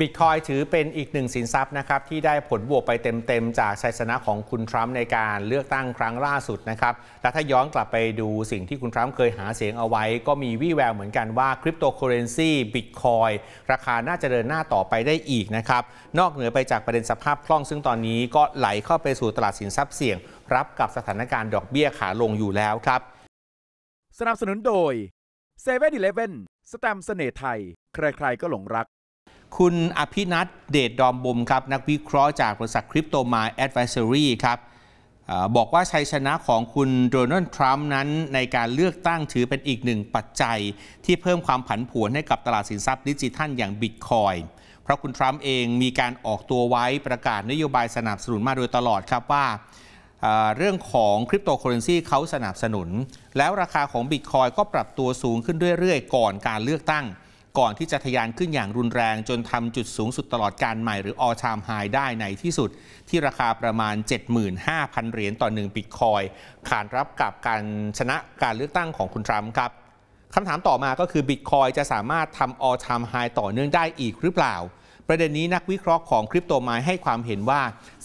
บิตคอยถือเป็นอีกหนึ่งสินทรัพย์นะครับ ที่ได้ผลบวกไปเต็ม ๆ จากชัยชนะของคุณทรัมป์ในการเลือกตั้งครั้งล่าสุดนะครับ และถ้าย้อนกลับไปดูสิ่งที่คุณทรัมป์เคยหาเสียงเอาไว้ ก็มีวี่แววเหมือนกันว่าคริปโตเคอเรนซีบิตคอยราคาน่าจะเดินหน้าต่อไปได้อีกนะครับ นอกเหนือไปจากประเด็นสภาพคล่องซึ่งตอนนี้ก็ไหลเข้าไปสู่ตลาดสินทรัพย์เสี่ยง รับกับสถานการณ์ดอกเบี้ยขาลงอยู่แล้วครับสนับสนุนโดยเซเว่นอีเลฟเว่นสแตมเสน่ห์ไทยใครๆก็หลงรักคุณอภินัทเดชดอมบุมครับ นักวิเคราะห์จากบริษัทคริปโตมาแอดไวเซอรี่ครับบอกว่าชัยชนะของคุณโดนัลด์ทรัมป์นั้นในการเลือกตั้งถือเป็นอีกหนึ่งปัจจัย ที่เพิ่มความผันผวนให้กับตลาดสินทรัพย์ดิจิทัลอย่างบิตคอยเพราะคุณทรัมป์เองมีการออกตัวไว้ประกาศนโยบายสนับสนุนมาโดยตลอดครับว่าเรื่องของคริปโตเคอเรนซีเขาสนับสนุน แล้วราคาของบิตคอยก็ปรับตัวสูง ขึ้นเรื่อยๆก่อนการเลือกตั้งก่อนที่จะทะยานขึ้นอย่างรุนแรงจนทำจุดสูงสุดตลอดการใหม่หรือออชามไฮได้ในที่สุด ที่ราคาประมาณ 75,000เหรียญต่อ1บิตคอยขานรับกับการชนะการเลือกตั้งของคุณทรัมป์ครับคำถามต่อมาก็คือบิตคอยจะสามารถทำออชามไฮต่อเนื่องได้อีกหรือเปล่าประเด็นนี้นักวิเคราะห์ของคริปโตมายให้ความเห็นว่า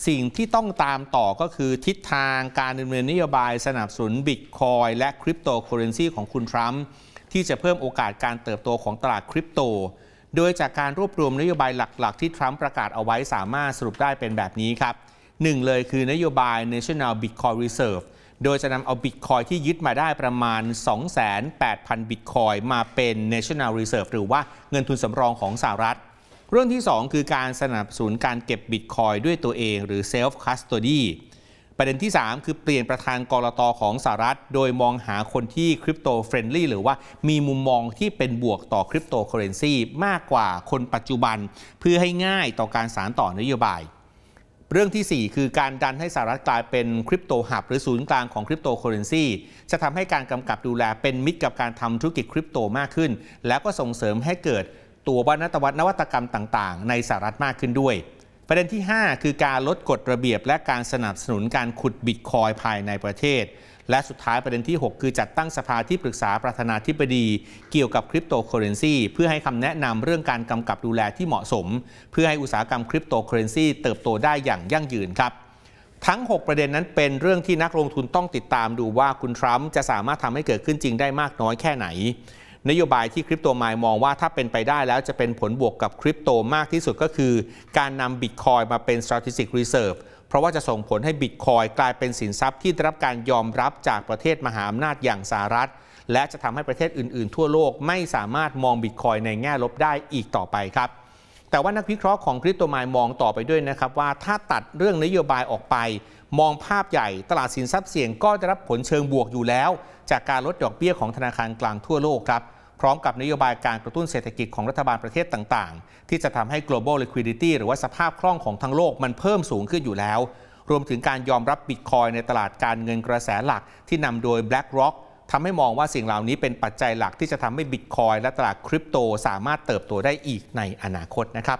สิ่งที่ต้องตามต่อก็คือทิศทางการดำเนินนโยบายสนับสนุนบิตคอยและคริปโตเคอเรนซีของคุณทรัมป์ที่จะเพิ่มโอกาสการเติบโตของตลาดคริปโต โดยจากการรวบรวมนโยบายหลักๆที่ทรัมป์ประกาศเอาไว้สามารถสรุปได้เป็นแบบนี้ครับหนึ่งเลยคือนโยบาย National Bitcoin Reserve โดยจะนำเอาบิตคอยที่ยึดมาได้ประมาณ28,000บิตคอยมาเป็น National Reserve หรือว่าเงินทุนสำรองของสหรัฐเรื่องที่ 2 คือการสนับสนุนการเก็บบิตคอยด้วยตัวเองหรือ self custody ประเด็นที่ 3 คือเปลี่ยนประธานกรตอของสหรัฐโดยมองหาคนที่คริปโตเฟรนลี่หรือว่ามีมุมมองที่เป็นบวกต่อคริปโตเคอเรนซีมากกว่าคนปัจจุบันเพื่อให้ง่ายต่อการสารต่อนโยบาย เรื่องที่ 4 คือการดันให้สหรัฐกลายเป็นคริปโตหับ หรือศูนย์กลางของคริปโตเคอเรนซีจะทำให้การกำกับดูแลเป็นมิตรกับการทำธุรกิจคริปโตมากขึ้นแล้วก็ส่งเสริมให้เกิดตัววันวัตนวัตกรรมต่าง ๆ ในสหรัฐมากขึ้นด้วย ประเด็นที่ 5 คือการลดกฎระเบียบและการสนับสนุนการขุดบิตคอยภายในประเทศ และสุดท้ายประเด็นที่ 6 คือจัดตั้งสภาที่ปรึกษาประธานาธิบดีเกี่ยวกับคริปโตเคอเรนซีเพื่อให้คำแนะนำเรื่องการกำกับดูแลที่เหมาะสม เพื่อให้อุตสาหกรรมคริปโตเคอเรนซีเติบโตได้อย่างยั่งยืนครับทั้ง 6 ประเด็นนั้นเป็นเรื่องที่นักลงทุนต้องติดตามดูว่าคุณทรัมป์จะสามารถทำให้เกิดขึ้นจริงได้มากน้อยแค่ไหนนโยบายที่คริปโตมล์มองว่าถ้าเป็นไปได้แล้วจะเป็นผลบวกกับคริปโตมากที่สุดก็คือ การนำบิตคอยมาเป็น strategic reserve เพราะว่าจะส่งผลให้บิตคอยกลายเป็นสินทรัพย์ ที่ได้รับการยอมรับจากประเทศมหาอำนาจอย่างสหรัฐ และจะทำให้ประเทศอื่นๆ ทั่วโลกไม่สามารถมองบิตคอยในแง่ลบได้อีกต่อไปครับ แต่ว่านักวิเคราะห์ของคริปโตมล์มองต่อไปด้วยนะครับว่า ถ้าตัดเรื่องนโยบายออกไป มองภาพใหญ่ตลาดสินทรัพย์เสี่ยงก็จะรับผลเชิงบวกอยู่แล้ว จากการลดดอกเบี้ยของธนาคารกลางทั่วโลกครับพร้อมกับนโยบายการกระตุ้นเศรษฐกิจของรัฐบาลประเทศต่างๆ ที่จะทำให้ global liquidity หรือว่าสภาพคล่องของทั้งโลกมันเพิ่มสูงขึ้นอยู่แล้ว รวมถึงการยอมรับบิตคอยในตลาดการเงินกระแสหลักที่นำโดย BlackRock ทำให้มองว่าสิ่งเหล่านี้เป็นปัจจัยหลักที่จะทำให้บิตคอยและตลาดคริปโตสามารถเติบโตได้อีกในอนาคตนะครับ